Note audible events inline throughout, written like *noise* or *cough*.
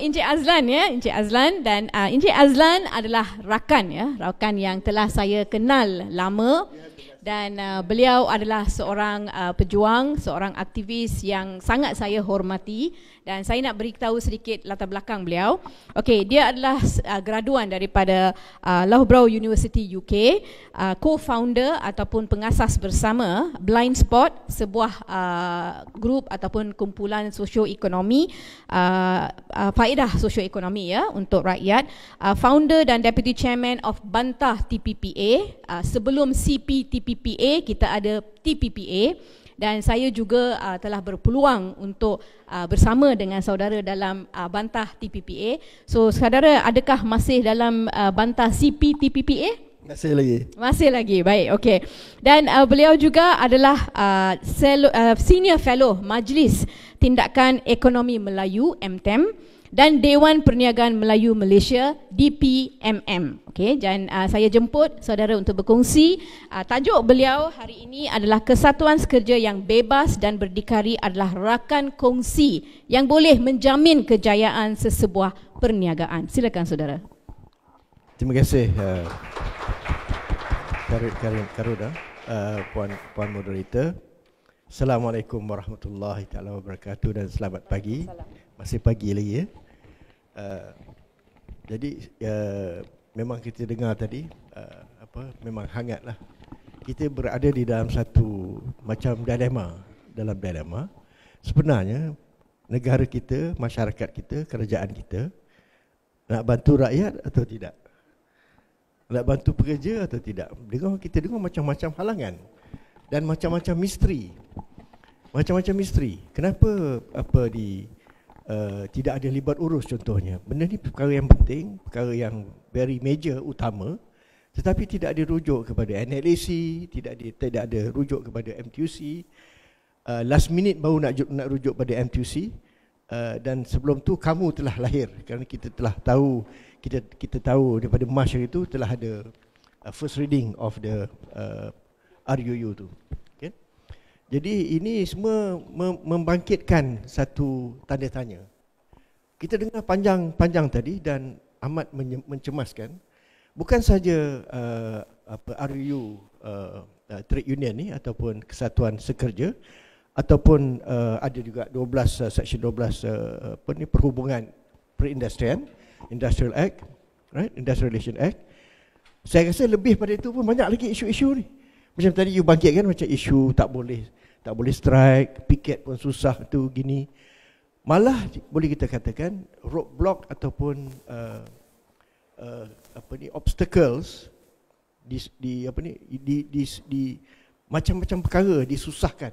Encik Azlan ya, Encik Azlan dan uh, Encik Azlan adalah rakan ya, rakan yang telah saya kenal lama dan uh, beliau adalah seorang uh, pejuang, seorang aktivis yang sangat saya hormati dan saya nak beritahu sedikit latar belakang beliau. Okey, dia adalah uh, graduan daripada uh, Loughborough University UK, uh, co-founder ataupun pengasas bersama Blind Spot, sebuah uh, grup ataupun kumpulan sosioekonomi uh, uh, faedah sosioekonomi ya untuk rakyat, uh, founder dan deputy chairman of Bantah TPPA uh, sebelum CPTPP TPA kita ada TPPA dan saya juga uh, telah berpeluang untuk uh, bersama dengan saudara dalam uh, bantah TPPA. So saudara adakah masih dalam uh, bantah CPTPPA? Masih lagi. Masih lagi. Baik. Okey. Dan uh, beliau juga adalah uh, senior fellow Majlis Tindakan Ekonomi Melayu MTEM dan Dewan Perniagaan Melayu Malaysia DPMM. Okey, dan uh, saya jemput saudara untuk berkongsi uh, tajuk beliau hari ini adalah kesatuan sekerja yang bebas dan berdikari adalah rakan kongsi yang boleh menjamin kejayaan sesebuah perniagaan. Silakan saudara. Terima kasih uh, Karud, Karud, Karud uh, puan puan moderator. Assalamualaikum warahmatullahi taala wabarakatuh dan selamat pagi. Masih pagi lagi ya. Eh? Eh, jadi uh, memang kita dengar tadi uh, apa memang hangatlah kita berada di dalam satu macam dilema dalam dilema sebenarnya negara kita masyarakat kita kerajaan kita nak bantu rakyat atau tidak nak bantu pekerja atau tidak dengar kita dengar macam-macam halangan dan macam-macam misteri macam-macam misteri kenapa apa di uh, tidak ada libat urus contohnya. Benda ni perkara yang penting, perkara yang very major utama tetapi tidak ada rujuk kepada NLAC, tidak ada tidak ada rujuk kepada MTUC. Uh, eh, last minute baru nak nak rujuk pada MTUC uh, eh, dan sebelum tu kamu telah lahir kerana kita telah tahu kita kita tahu daripada Mars itu telah ada uh, first reading of the uh, RUU tu. Jadi ini semua membangkitkan satu tanda tanya. Kita dengar panjang-panjang tadi dan amat mencemaskan. Bukan saja uh, apa RU uh, uh, trade union ni ataupun kesatuan sekerja ataupun uh, ada juga 12 uh, section 12 uh, apa ni perhubungan perindustrian industrial act right industrial relation act saya rasa lebih pada itu pun banyak lagi isu-isu ni uh, macam tadi you bangkit kan macam isu tak boleh tak boleh strike, piket pun susah tu gini. Malah boleh kita katakan roadblock ataupun uh, uh, apa ni obstacles di, di apa ni di di, di, macam-macam perkara disusahkan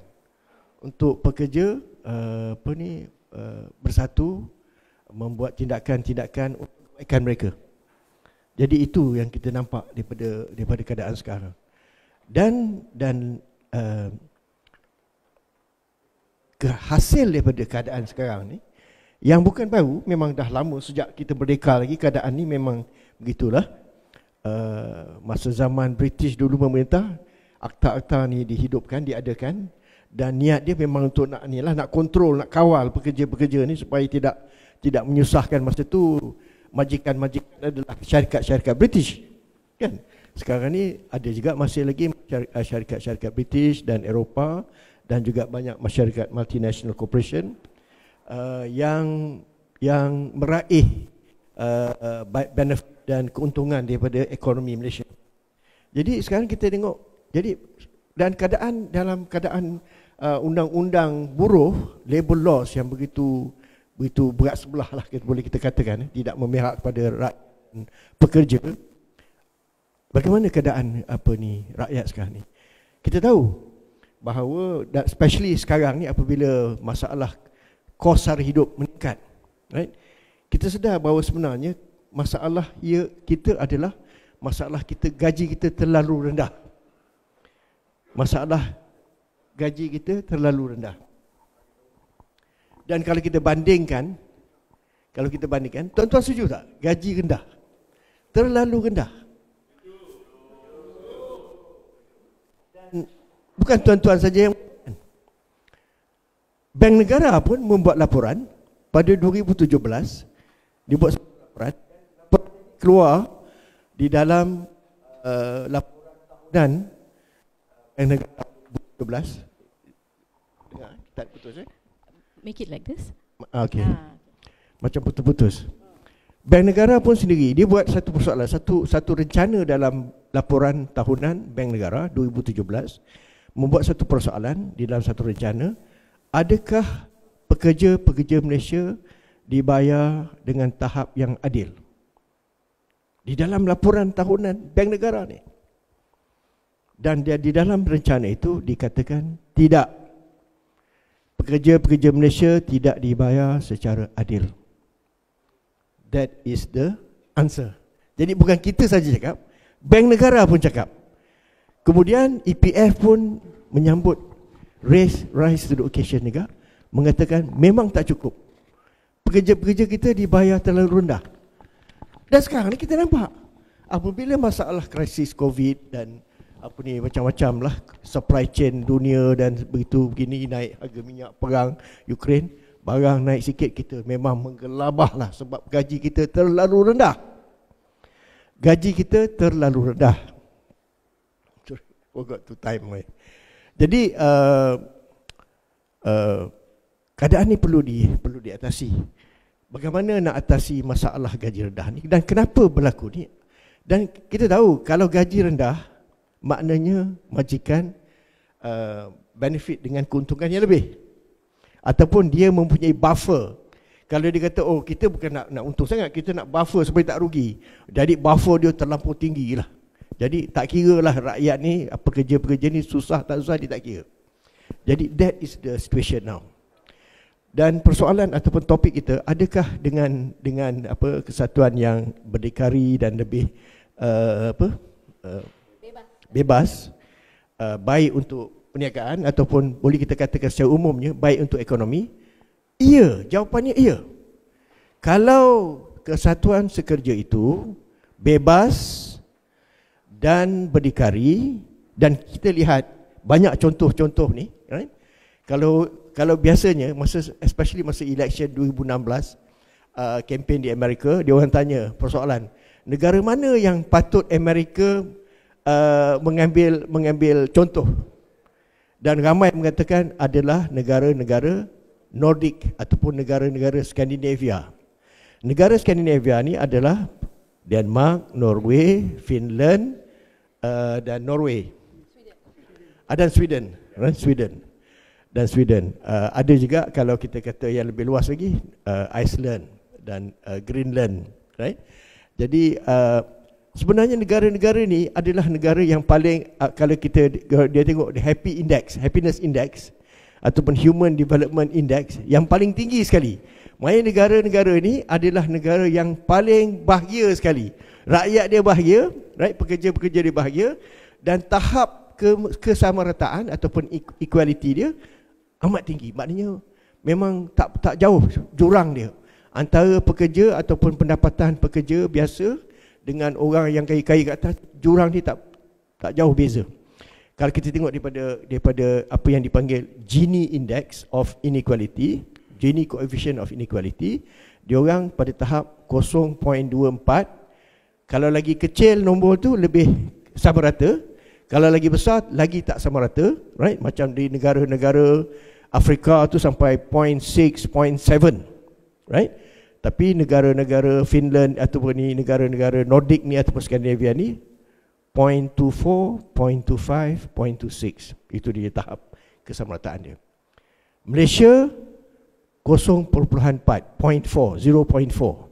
untuk pekerja uh, apa ni uh, bersatu membuat tindakan-tindakan untuk mereka. Jadi itu yang kita nampak daripada daripada keadaan sekarang dan dan uh, hasil daripada keadaan sekarang ni yang bukan baru memang dah lama sejak kita merdeka lagi keadaan ni memang begitulah uh, masa zaman British dulu pemerintah akta-akta ni dihidupkan diadakan dan niat dia memang untuk nak ni lah nak kontrol nak kawal pekerja-pekerja ni supaya tidak tidak menyusahkan masa tu majikan-majikan adalah syarikat-syarikat British kan sekarang ni ada juga masih lagi eh, syarikat-syarikat British dan Eropah dan juga banyak masyarakat multinational corporation uh, yang yang meraih uh, benefit dan keuntungan daripada ekonomi Malaysia. Jadi sekarang kita tengok jadi dan keadaan dalam keadaan uh, undang-undang buruh labor laws yang begitu begitu berat sebelah lah kita boleh kita katakan eh, tidak memihak kepada rakyat pekerja. Bagaimana keadaan apa ni rakyat sekarang ni? Kita tahu bahawa especially sekarang ni apabila masalah kos sara hidup meningkat, right? Kita sedar bahawa sebenarnya masalah ia kita adalah masalah kita gaji kita terlalu rendah. Masalah gaji kita terlalu rendah. Dan kalau kita bandingkan kalau kita bandingkan, tuan-tuan setuju tak? Gaji rendah. Terlalu rendah. Bukan tuan-tuan saja yang Bank Negara pun membuat laporan pada 2017 dibuat laporan keluar di dalam uh, laporan dan eh, Bank Negara 2017 Dengar, tak eh? Make it like this. Ah, okay. Ah. Macam putus-putus. Bank Negara pun sendiri dia buat satu persoalan, satu satu rencana dalam laporan tahunan Bank Negara 2017 membuat satu persoalan di dalam satu rencana adakah pekerja-pekerja Malaysia dibayar dengan tahap yang adil di dalam laporan tahunan bank negara ni dan dia di dalam rencana itu dikatakan tidak pekerja-pekerja Malaysia tidak dibayar secara adil that is the answer jadi bukan kita saja cakap bank negara pun cakap Kemudian EPF pun menyambut raise rise to the occasion juga mengatakan memang tak cukup. Pekerja-pekerja kita dibayar terlalu rendah. Dan sekarang ni kita nampak apabila masalah krisis COVID dan apa ni macam-macam lah supply chain dunia dan begitu begini naik harga minyak perang Ukraine barang naik sikit kita memang menggelabah lah sebab gaji kita terlalu rendah gaji kita terlalu rendah forgot to time away. Jadi uh, uh, keadaan ni perlu di perlu diatasi. Bagaimana nak atasi masalah gaji rendah ni dan kenapa berlaku ni? Dan kita tahu kalau gaji rendah maknanya majikan uh, benefit dengan keuntungannya lebih ataupun dia mempunyai buffer. Kalau dia kata oh kita bukan nak nak untung sangat, kita nak buffer supaya tak rugi. Jadi buffer dia terlampau tinggilah. Jadi tak kira lah rakyat ni ah, pekerja-pekerja ni susah tak susah dia tak kira. Jadi that is the situation now. Dan persoalan ataupun topik kita adakah dengan dengan apa kesatuan yang berdekari dan lebih uh, apa uh, bebas, bebas uh, baik untuk perniagaan ataupun boleh kita katakan secara umumnya baik untuk ekonomi? Iya, jawapannya iya. Kalau kesatuan sekerja itu bebas dan berdikari dan kita lihat banyak contoh-contoh ni right? kalau kalau biasanya masa especially masa election 2016 uh, campaign di Amerika dia orang tanya persoalan negara mana yang patut Amerika uh, mengambil mengambil contoh dan ramai mengatakan adalah negara-negara Nordic ataupun negara-negara Scandinavia. Negara Scandinavia ni adalah Denmark, Norway, Finland, uh, dan Norway. Sweden. Ada Sweden, right? Sweden. Dan Sweden. Uh, ada juga kalau kita kata yang lebih luas lagi, uh, Iceland dan uh, Greenland, right? Jadi uh, sebenarnya negara-negara ni adalah negara yang paling uh, kalau kita dia tengok the happy index, happiness index ataupun human development index yang paling tinggi sekali. Maknanya negara-negara ni adalah negara yang paling bahagia sekali rakyat dia bahagia, right? pekerja-pekerja dia bahagia dan tahap ke kesamarataan ataupun equality dia amat tinggi. Maknanya memang tak tak jauh jurang dia antara pekerja ataupun pendapatan pekerja biasa dengan orang yang kaya-kaya kat atas jurang ni tak tak jauh beza. Kalau kita tengok daripada daripada apa yang dipanggil Gini index of inequality, Gini coefficient of inequality, dia orang pada tahap 0.24 kalau lagi kecil nombor tu lebih sama rata kalau lagi besar lagi tak sama rata right macam di negara-negara Afrika tu sampai 0.6 0.7 right tapi negara-negara Finland ataupun ni negara-negara Nordic ni ataupun Scandinavia ni 0.24 0.25 0.26 itu dia tahap kesamarataan dia Malaysia 0.4 0.4 0.4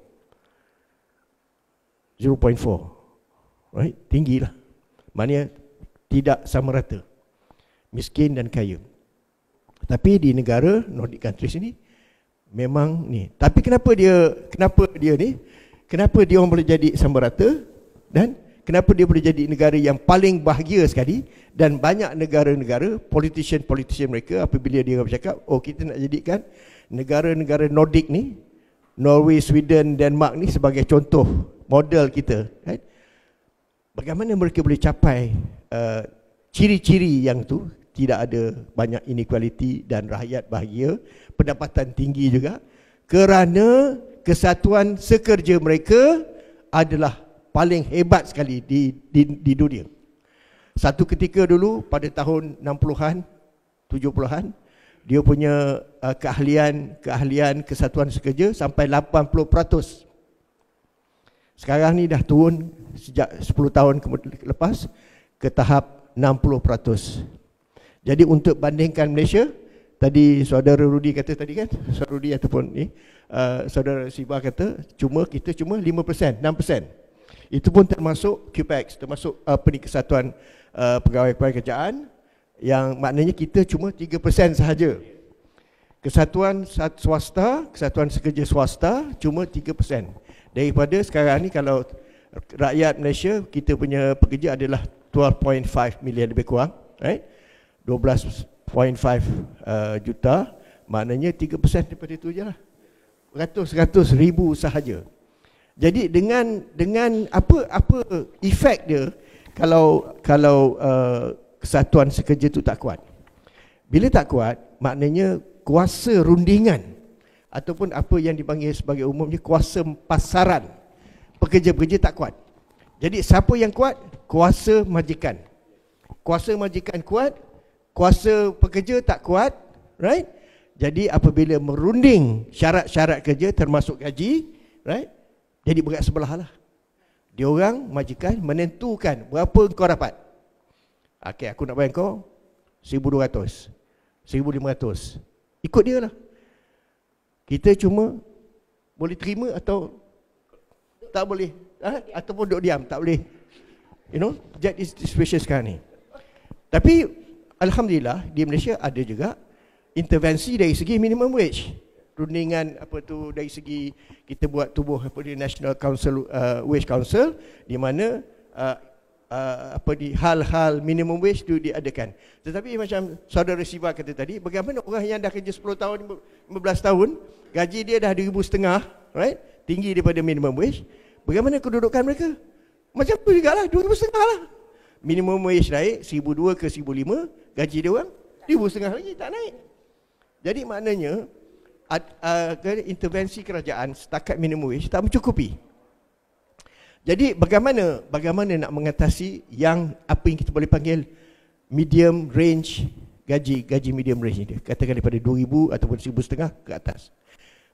0.4 right? Tinggi lah Maknanya tidak sama rata Miskin dan kaya Tapi di negara Nordic countries ini Memang ni Tapi kenapa dia Kenapa dia ni Kenapa dia orang boleh jadi sama rata Dan kenapa dia boleh jadi negara yang paling bahagia sekali Dan banyak negara-negara Politician-politician mereka Apabila dia bercakap Oh kita nak jadikan Negara-negara Nordic ni Norway, Sweden, Denmark ni sebagai contoh model kita right? bagaimana mereka boleh capai uh, ciri-ciri yang tu tidak ada banyak inequality dan rakyat bahagia pendapatan tinggi juga kerana kesatuan sekerja mereka adalah paling hebat sekali di di, di dunia satu ketika dulu pada tahun 60-an 70-an dia punya uh, keahlian keahlian kesatuan sekerja sampai sekarang ni dah turun sejak 10 tahun lepas ke tahap 60%. Jadi untuk bandingkan Malaysia, tadi saudara Rudi kata tadi kan, saudara Rudi ataupun ni, uh, saudara Siba kata cuma kita cuma 5%, 6%. Itu pun termasuk QPEX, termasuk uh, eh, Pendidik Kesatuan uh, eh, Pegawai Pegawai Kerjaan yang maknanya kita cuma 3% sahaja. Kesatuan swasta, kesatuan sekerja swasta cuma 3% daripada sekarang ni kalau rakyat Malaysia kita punya pekerja adalah 12.5 million lebih kurang right 12.5 uh, juta maknanya 3% daripada itu je lah ratus ratus ribu sahaja jadi dengan dengan apa apa efek dia kalau kalau uh, kesatuan sekerja itu tak kuat bila tak kuat maknanya kuasa rundingan ataupun apa yang dipanggil sebagai umumnya kuasa pasaran. Pekerja-pekerja tak kuat. Jadi siapa yang kuat? Kuasa majikan. Kuasa majikan kuat, kuasa pekerja tak kuat, right? Jadi apabila merunding syarat-syarat kerja termasuk gaji, right? Jadi berat sebelah lah. Dia orang majikan menentukan berapa kau dapat. Okay, aku nak bayar kau 1200. 1500. Ikut dia lah. Kita cuma boleh terima atau tak boleh. Ha? Ataupun duduk diam, tak boleh. You know, that is the situation sekarang ni. Tapi, Alhamdulillah, di Malaysia ada juga intervensi dari segi minimum wage. Rundingan apa tu dari segi kita buat tubuh apa di National Council uh, Wage Council di mana uh, uh, apa di hal-hal minimum wage tu diadakan. Tetapi macam saudara Siva kata tadi, bagaimana orang yang dah kerja 10 tahun 15 tahun, gaji dia dah 2000 setengah, right? Tinggi daripada minimum wage. Bagaimana kedudukan mereka? Macam tu juga lah, 2000 setengah lah. Minimum wage naik 1200 ke 1500, gaji dia orang 1000 setengah lagi tak naik. Jadi maknanya ad, uh, intervensi kerajaan setakat minimum wage tak mencukupi. Jadi bagaimana bagaimana nak mengatasi yang apa yang kita boleh panggil medium range gaji gaji medium range dia katakan daripada 2000 ataupun 1000 setengah ke atas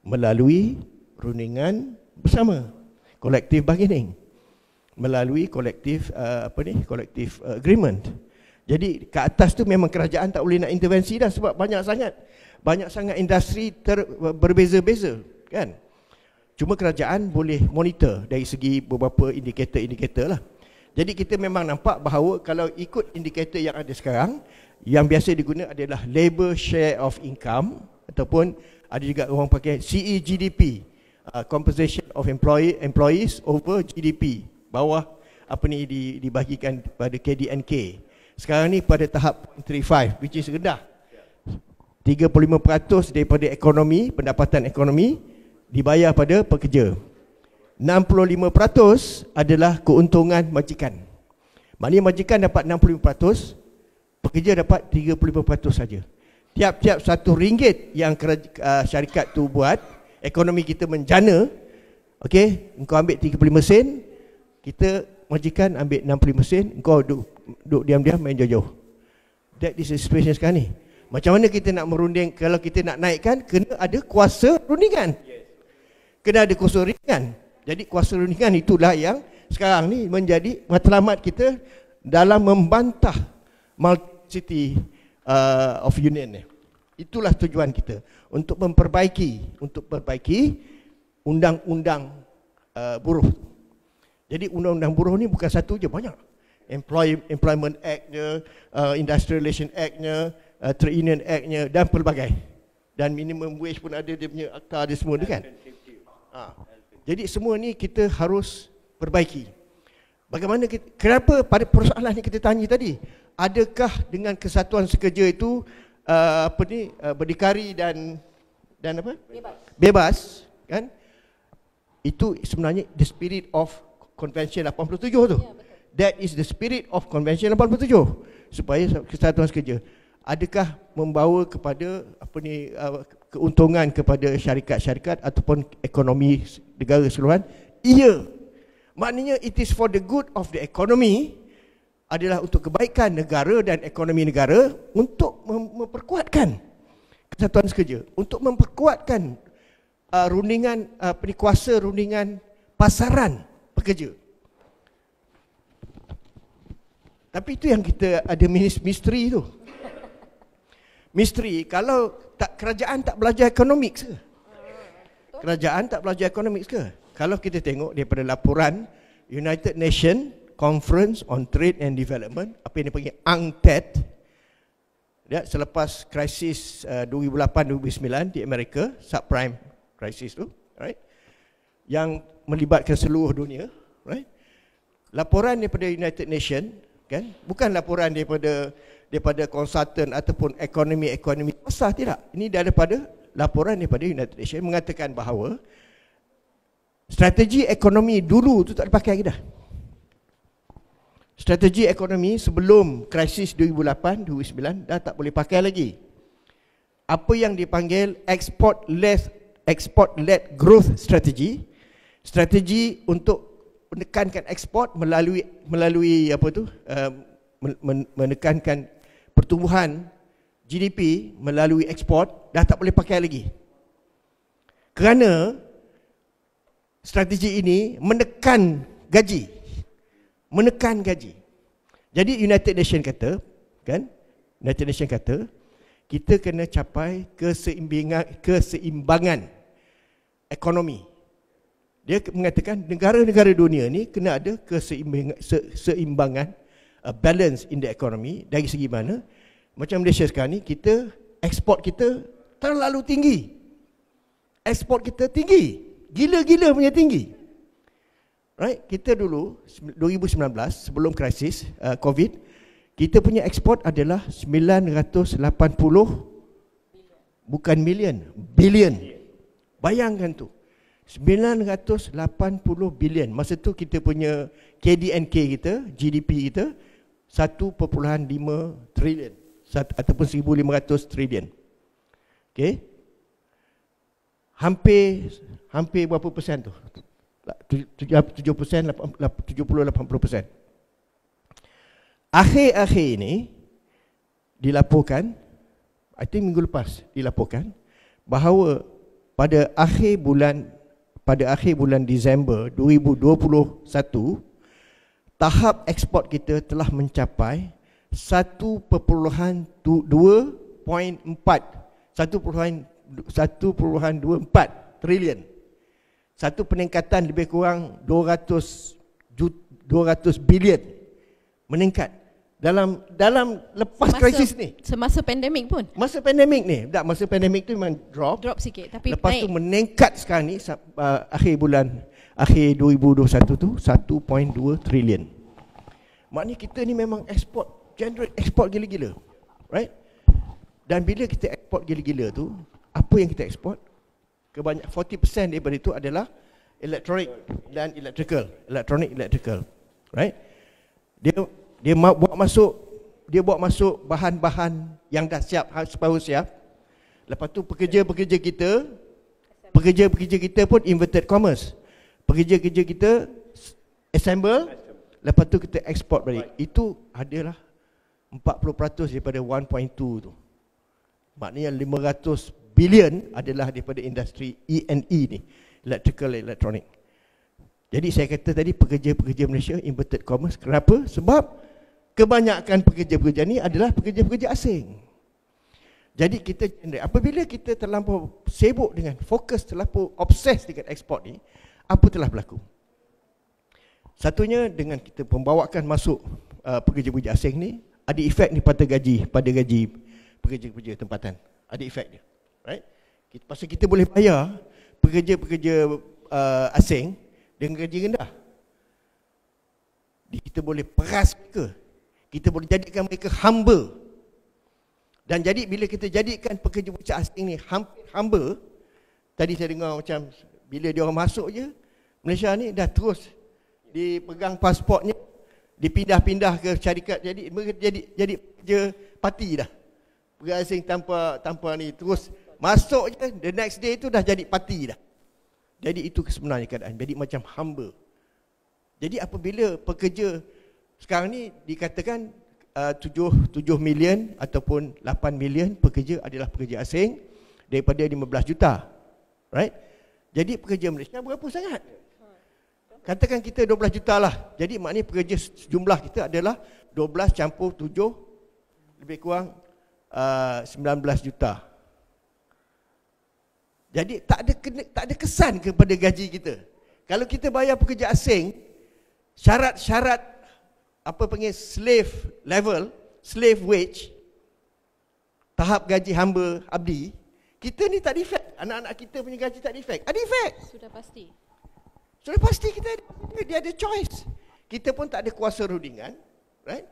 melalui runingan bersama kolektif bargaining melalui kolektif uh, apa ni kolektif uh, agreement jadi ke atas tu memang kerajaan tak boleh nak intervensi dah sebab banyak sangat banyak sangat industri berbeza-beza kan Cuma kerajaan boleh monitor dari segi beberapa indikator-indikator lah. Jadi kita memang nampak bahawa kalau ikut indikator yang ada sekarang, yang biasa diguna adalah labor share of income ataupun ada juga orang pakai CEGDP, uh, composition of employee employees over GDP, bawah apa ni di, dibahagikan pada KDNK. Sekarang ni pada tahap 0.35 which is rendah. 35% ya. daripada ekonomi, pendapatan ekonomi dibayar pada pekerja. 65% adalah keuntungan majikan. Maknanya majikan dapat 65%, pekerja dapat 35% saja. Tiap-tiap satu ringgit yang uh, syarikat tu buat, ekonomi kita menjana, okey, engkau ambil 35 sen, kita majikan ambil 65 sen, engkau duduk, duduk diam-diam main jauh-jauh. That is the situation sekarang ni. Macam mana kita nak merunding, kalau kita nak naikkan, kena ada kuasa rundingan kena ada kuasa ringan. Jadi kuasa ringan itulah yang sekarang ni menjadi matlamat kita dalam membantah multi uh, of union ni. Itulah tujuan kita untuk memperbaiki untuk perbaiki undang-undang uh, buruh. Jadi undang-undang buruh ni bukan satu je banyak. Employment Act-nya, uh, Industrial Relation Act-nya, uh, Trade Union Act-nya dan pelbagai. Dan minimum wage pun ada dia punya akta dia semua tu kan. Ha. Jadi semua ni kita harus perbaiki. Bagaimana kita, kenapa pada persoalan ni kita tanya tadi? Adakah dengan kesatuan sekerja itu uh, apa ni uh, berdikari dan dan apa? Bebas. Bebas kan? Itu sebenarnya the spirit of convention 87 tu. Ya, That is the spirit of convention 87 supaya kesatuan sekerja adakah membawa kepada apa ni uh, keuntungan kepada syarikat-syarikat ataupun ekonomi negara keseluruhan ia maknanya it is for the good of the economy adalah untuk kebaikan negara dan ekonomi negara untuk memperkuatkan kesatuan sekerja untuk memperkuatkan uh, rundingan uh, penikuasa rundingan pasaran pekerja tapi itu yang kita ada misteri tu misteri kalau tak kerajaan tak belajar ekonomik ke? Kerajaan tak belajar ekonomik ke? Kalau kita tengok daripada laporan United Nations Conference on Trade and Development, apa yang dipanggil UNCTAD, ya, selepas krisis uh, eh, 2008-2009 di Amerika, subprime krisis tu, right? yang melibatkan seluruh dunia, right? laporan daripada United Nations, kan? bukan laporan daripada daripada konsultan ataupun ekonomi-ekonomi kosah tidak. Ini daripada laporan daripada United Nations mengatakan bahawa strategi ekonomi dulu tu tak dipakai lagi dah. Strategi ekonomi sebelum krisis 2008-2009 dah tak boleh pakai lagi. Apa yang dipanggil export less export led growth strategy, strategi untuk menekankan ekspor melalui melalui apa tu? Um, menekankan pertumbuhan GDP melalui ekspor dah tak boleh pakai lagi. Kerana strategi ini menekan gaji. Menekan gaji. Jadi United Nations kata, kan? United Nations kata kita kena capai keseimbangan keseimbangan ekonomi. Dia mengatakan negara-negara dunia ni kena ada keseimbangan, a balance in the economy dari segi mana macam Malaysia sekarang ni kita ekspor kita terlalu tinggi ekspor kita tinggi gila-gila punya tinggi right kita dulu 2019 sebelum krisis uh, covid kita punya ekspor adalah 980 bukan million billion bayangkan tu 980 bilion masa tu kita punya KDNK kita GDP kita 1.5 trilion ataupun 1500 trilion. Okey. Hampir hampir berapa persen tu? 70% 80% Akhir-akhir ini Dilaporkan I think minggu lepas dilaporkan Bahawa pada akhir bulan Pada akhir bulan Disember 2021 tahap ekspor kita telah mencapai 1.24 1.24 trilion. Satu peningkatan lebih kurang 200 juta, 200 bilion meningkat dalam dalam lepas masa, krisis ni semasa pandemik pun masa pandemik ni tak masa pandemik tu memang drop drop sikit tapi lepas naik. tu meningkat sekarang ni uh, akhir bulan akhir 2021 tu 1.2 trilion. Maknanya kita ni memang export generate export gila-gila. Right? Dan bila kita export gila-gila tu, apa yang kita export? Kebanyak 40% daripada itu adalah electronic dan electrical. Electronic electrical. Right? Dia dia ma- buat masuk dia bawa masuk bahan-bahan yang dah siap ha, separuh siap. Lepas tu pekerja-pekerja kita pekerja-pekerja kita pun inverted commerce pekerja-kerja kita assemble lepas tu kita export balik right. itu adalah 40% daripada 1.2 tu maknanya 500 billion adalah daripada industri E&E e ni electrical electronic jadi saya kata tadi pekerja-pekerja Malaysia inverted commerce kenapa sebab kebanyakan pekerja-pekerja ni adalah pekerja-pekerja asing jadi kita apabila kita terlampau sibuk dengan fokus terlampau obses dengan ekspor ni, apa telah berlaku satunya dengan kita membawakan masuk uh, pekerja-pekerja asing ni ada efek ni pada gaji pada gaji pekerja-pekerja tempatan ada efek dia right kita pasal kita boleh bayar pekerja-pekerja uh, asing dengan gaji rendah kita boleh peras ke, kita boleh jadikan mereka hamba dan jadi bila kita jadikan pekerja-pekerja asing ni hampir hamba tadi saya dengar macam bila dia orang masuk je Malaysia ni dah terus dipegang pasportnya dipindah-pindah ke syarikat jadi jadi jadi je parti dah berasing tanpa tanpa ni terus masuk je the next day tu dah jadi parti dah jadi itu sebenarnya keadaan jadi macam hamba jadi apabila pekerja sekarang ni dikatakan uh, 7 7 million ataupun 8 million pekerja adalah pekerja asing daripada 15 juta right jadi pekerja Malaysia berapa sangat? Katakan kita 12 juta lah. Jadi maknanya pekerja jumlah kita adalah 12 campur 7 lebih kurang uh, 19 juta. Jadi tak ada kena, tak ada kesan kepada gaji kita. Kalau kita bayar pekerja asing syarat-syarat apa panggil slave level, slave wage tahap gaji hamba abdi kita ni tak defect. Anak-anak kita punya gaji tak defect. Ada ah, defect. Sudah pasti. Sudah pasti kita ada, dia ada choice. Kita pun tak ada kuasa rundingan, Right?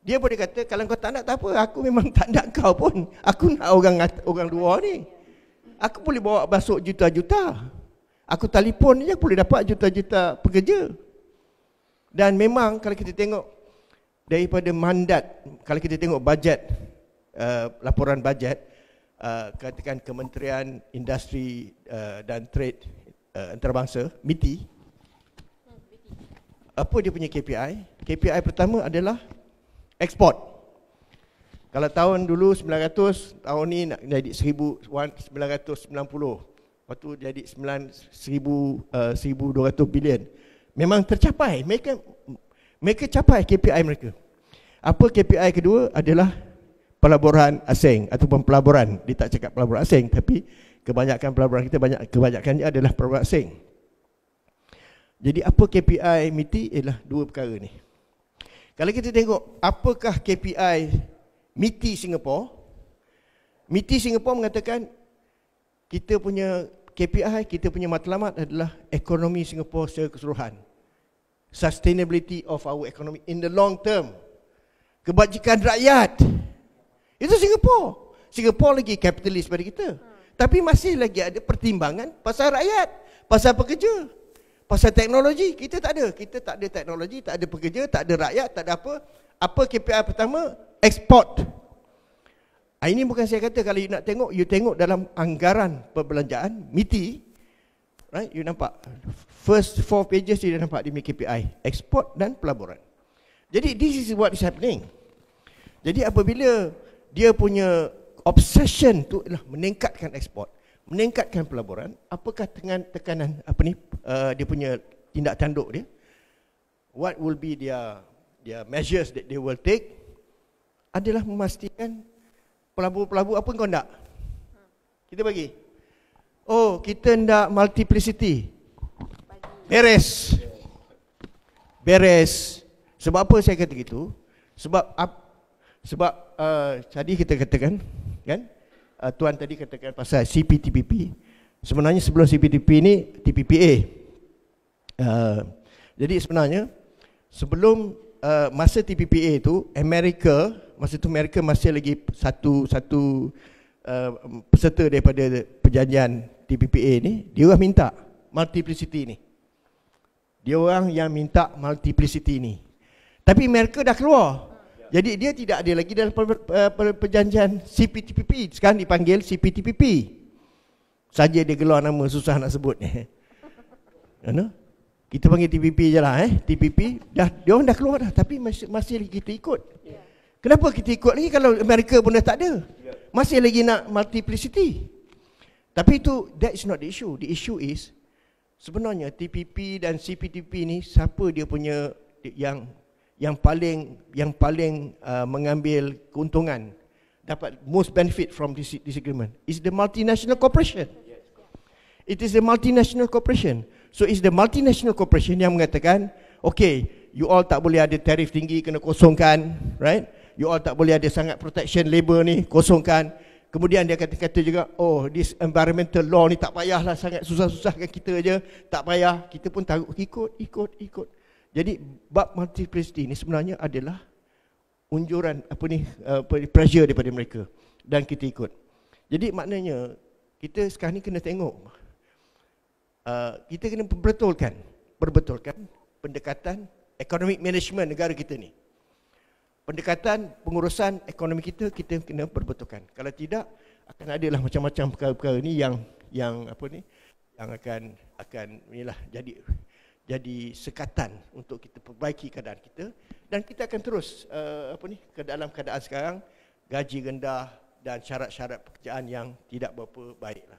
Dia boleh kata, kalau kau tak nak tak apa, aku memang *laughs* tak nak kau pun. Aku nak orang orang dua ni. Aku boleh bawa masuk juta-juta. Aku telefon je boleh dapat juta-juta pekerja. Dan memang kalau kita tengok daripada mandat, kalau kita tengok bajet, uh, eh, laporan bajet, Uh, katakan Kementerian Industri uh, dan Trade uh, Antarabangsa, MITI. Apa dia punya KPI? KPI pertama adalah ekspor. Kalau tahun dulu 900, tahun ni nak jadi 1990. Lepas tu jadi 9, uh, 1200 bilion. Memang tercapai. Mereka mereka capai KPI mereka. Apa KPI kedua adalah pelaburan asing ataupun pelaburan dia tak cakap pelaburan asing tapi kebanyakan pelaburan kita banyak kebanyakannya adalah pelaburan asing jadi apa KPI MIT ialah dua perkara ni kalau kita tengok apakah KPI MIT Singapore MIT Singapore mengatakan kita punya KPI kita punya matlamat adalah ekonomi Singapore secara keseluruhan sustainability of our economy in the long term kebajikan rakyat itu Singapura. Singapura lagi kapitalis pada kita. Tapi masih lagi ada pertimbangan pasal rakyat, pasal pekerja, pasal teknologi. Kita tak ada. Kita tak ada teknologi, tak ada pekerja, tak ada rakyat, tak ada apa. Apa KPI pertama? Export. Ah, ini bukan saya kata kalau you nak tengok, you tengok dalam anggaran perbelanjaan, MITI. Right? You nampak? First four pages you dah nampak di KPI. Export dan pelaburan. Jadi this is what is happening. Jadi apabila dia punya obsession tu ialah meningkatkan ekspor, meningkatkan pelaburan. Apakah dengan tekanan apa ni uh, dia punya tindak tanduk dia? What will be their their measures that they will take? Adalah memastikan pelabur-pelabur apa kau nak? Kita bagi. Oh, kita nak multiplicity. Beres. Beres. Sebab apa saya kata begitu? Sebab sebab uh, kita katakan kan uh, tuan tadi katakan pasal CPTPP sebenarnya sebelum CPTPP ni TPPA uh, eh, jadi sebenarnya sebelum uh, masa TPPA tu Amerika masa tu Amerika masih lagi satu satu uh, peserta daripada perjanjian TPPA ni dia orang minta multiplicity ni dia orang yang minta multiplicity ni tapi Amerika dah keluar jadi dia tidak ada lagi dalam perjanjian CPTPP sekarang dipanggil CPTPP. Saja dia gelar nama susah nak sebut ni. *laughs* Ano? Kita panggil TPP je lah eh. TPP dah dia orang dah keluar dah tapi masih, masih lagi kita ikut. Ya. Kenapa kita ikut lagi kalau Amerika pun dah tak ada? Ya. Masih lagi nak multiplicity. Tapi itu that is not the issue. The issue is sebenarnya TPP dan CPTPP ni siapa dia punya yang yang paling yang paling uh, mengambil keuntungan dapat most benefit from this disagreement is the multinational corporation. It is the multinational corporation. So it's the multinational corporation yang mengatakan, okay, you all tak boleh ada tarif tinggi kena kosongkan, right? You all tak boleh ada sangat protection labor ni kosongkan. Kemudian dia kata-kata juga, oh this environmental law ni tak payahlah sangat susah-susahkan kita aja tak payah. Kita pun tak ikut, ikut, ikut. Jadi bab multiplicity ni sebenarnya adalah unjuran eh, apa ni pressure daripada mereka dan kita ikut. Jadi maknanya kita sekarang ni kena tengok eh, kita kena perbetulkan perbetulkan pendekatan economic management negara kita ni. Pendekatan pengurusan ekonomi kita kita kena perbetulkan. Kalau tidak akan ada lah macam-macam perkara-perkara ni yang yang apa ni yang akan akan inilah jadi jadi sekatan untuk kita perbaiki keadaan kita dan kita akan terus uh, apa ni ke dalam keadaan sekarang gaji rendah dan syarat-syarat pekerjaan yang tidak berapa baiklah.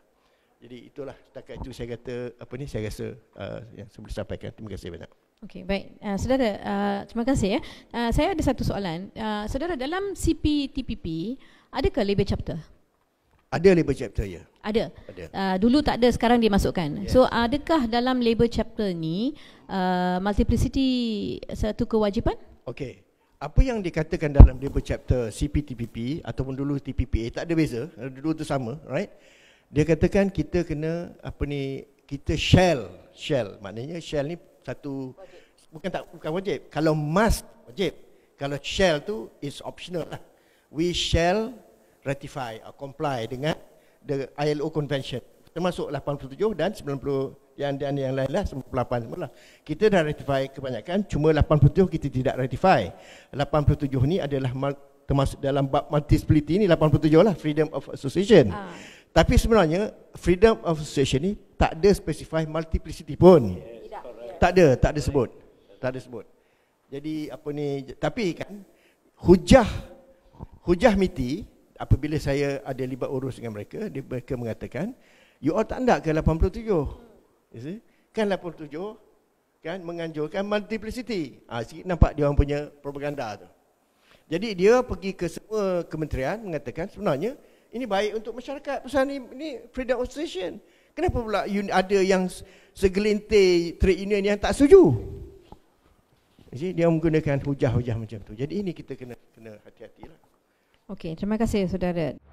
Jadi itulah setakat itu saya kata apa ni saya rasa uh, yang saya boleh sampaikan. Terima kasih banyak. Okey, baik. Uh, saudara, uh, terima kasih ya. Uh, saya ada satu soalan. Uh, saudara dalam CPTPP, adakah label chapter? Ada label chapter ya. Ada. ada. Uh, dulu tak ada, sekarang dimasukkan. Yes. So adakah dalam labor chapter ni uh, multiplicity satu kewajipan? Okey. Apa yang dikatakan dalam labor chapter CPTPP ataupun dulu TPPA tak ada beza, dulu tu sama, right? Dia katakan kita kena apa ni kita shell, shell. Maknanya shell ni satu wajib. bukan tak bukan wajib. Kalau must wajib. Kalau shell tu is optional lah. We shall ratify or comply dengan the ILO convention termasuk 87 dan 90 yang dan yang lainlah 98 semua kita dah ratify kebanyakan cuma 87 kita tidak ratify 87 ni adalah termasuk dalam bab multi ni 87 lah freedom of association uh. Tapi sebenarnya freedom of association ni tak ada specify multiplicity pun. Yes, tak ada, tak ada sebut. Tak ada sebut. Jadi apa ni tapi kan hujah hujah miti apabila saya ada libat urus dengan mereka, dia, mereka mengatakan, you all tak nak ke 87? Kan 87 kan menganjurkan multiplicity. Ha, sikit nampak dia orang punya propaganda tu. Jadi dia pergi ke semua kementerian mengatakan sebenarnya ini baik untuk masyarakat. Pasal ni, ini freedom of association. Kenapa pula ada yang segelintir trade union yang tak setuju? Jadi dia menggunakan hujah-hujah macam tu. Jadi ini kita kena kena hati lah. Okey, terima kasih saudara.